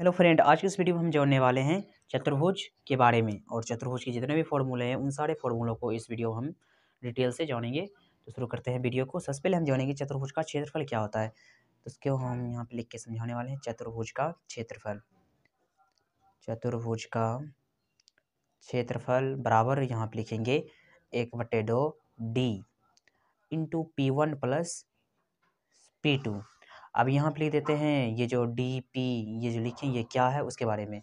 hello friend आज के इस वीडियो में हम जानने वाले हैं चतुर्भुज के बारे में और चतुर्भुज के जितने भी फॉर्मूले हैं उन सारे फॉर्मूलों को इस वीडियो हम डिटेल से जानेंगे तो शुरू करते हैं वीडियो को सबसे पहले हम जानेंगे चतुर्भुज का क्षेत्रफल क्या होता है तो उसको हम यहाँ पे लिख के समझाने वाले हैं चतुर्भुज का क्षेत्रफल चतुर्भुज का क्षेत्रफल बराबर यहाँ पर लिखेंगे एक बटे दो D into P one plus P two अब यहाँ पर लिख देते हैं ये जो डी पी ये जो लिखें ये क्या है उसके बारे में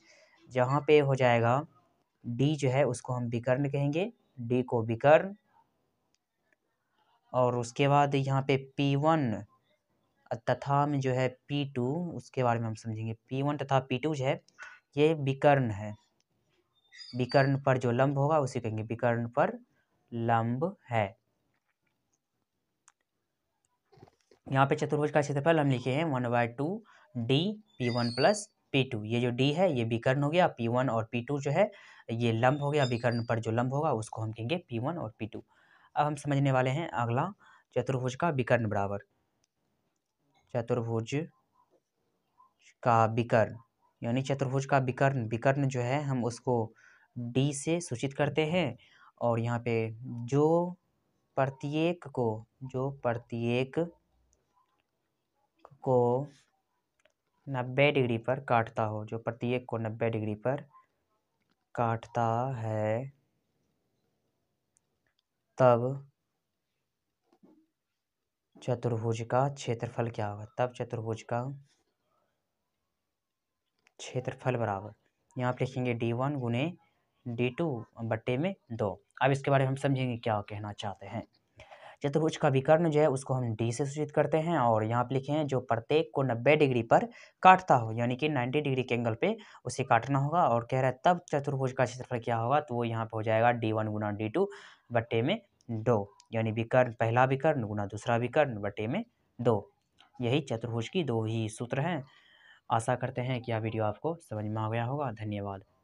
जहाँ पे हो जाएगा डी जो है उसको हम विकर्ण कहेंगे डी को विकर्ण और उसके बाद यहाँ पे पी वन तथा में जो है पी टू उसके बारे में हम समझेंगे पी वन तथा पी टू जो है ये विकर्ण है विकर्ण पर जो लंब होगा उसे कहेंगे विकर्ण पर लंब है यहाँ पे चतुर्भुज का क्षेत्रफल हम लिखे हैं one by two D P one plus P two ये जो डी है ये विकर्ण हो गया पी वन और पी टू जो है ये लंब हो गया विकर्ण पर जो लंब होगा उसको हम कहेंगे पी वन और पी टू अब हम समझने वाले हैं अगला चतुर्भुज का विकर्ण बराबर चतुर्भुज का विकर्ण यानी चतुर्भुज का विकर्ण विकर्ण जो है हम उसको डी से सूचित करते हैं और यहाँ पे जो प्रत्येक को जो प्रत्येक को नब्बे डिग्री पर काटता हो जो प्रत्येक को नब्बे डिग्री पर काटता है तब चतुर्भुज का क्षेत्रफल क्या होगा तब चतुर्भुज का क्षेत्रफल बराबर यहाँ आप लिखेंगे डी वन गुने डी टू बट्टे में दो अब इसके बारे में हम समझेंगे क्या कहना चाहते हैं चतुर्भुज का विकर्ण जो है उसको हम डी से सूचित करते हैं और यहाँ पर लिखे हैं जो प्रत्येक को नब्बे डिग्री पर काटता हो यानी कि नाइन्टी डिग्री के एंगल पे उसे काटना होगा और कह रहा है तब चतुर्भुज का क्षेत्रफल क्या होगा तो वो यहाँ पर हो जाएगा डी वन गुना डी टू बट्टे में दो यानी विकर्ण पहला विकर्ण गुना दूसरा विकर्ण बटे में दो यही चतुर्भुज की दो ही सूत्र हैं आशा करते हैं कि यह वीडियो आपको समझ में आ गया होगा धन्यवाद